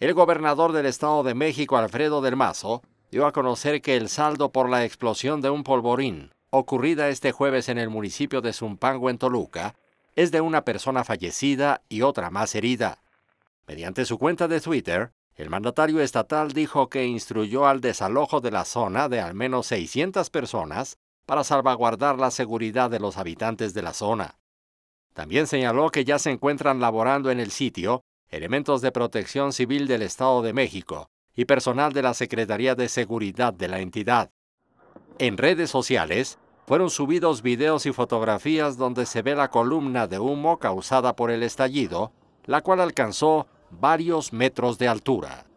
El gobernador del Estado de México, Alfredo del Mazo, dio a conocer que el saldo por la explosión de un polvorín ocurrida este jueves en el municipio de Zumpango, en Toluca, es de una persona fallecida y otra más herida. Mediante su cuenta de Twitter, el mandatario estatal dijo que instruyó al desalojo de la zona de al menos 600 personas para salvaguardar la seguridad de los habitantes de la zona. También señaló que ya se encuentran laborando en el sitio elementos de protección civil del Estado de México y personal de la Secretaría de Seguridad de la entidad. En redes sociales fueron subidos videos y fotografías donde se ve la columna de humo causada por el estallido, la cual alcanzó varios metros de altura.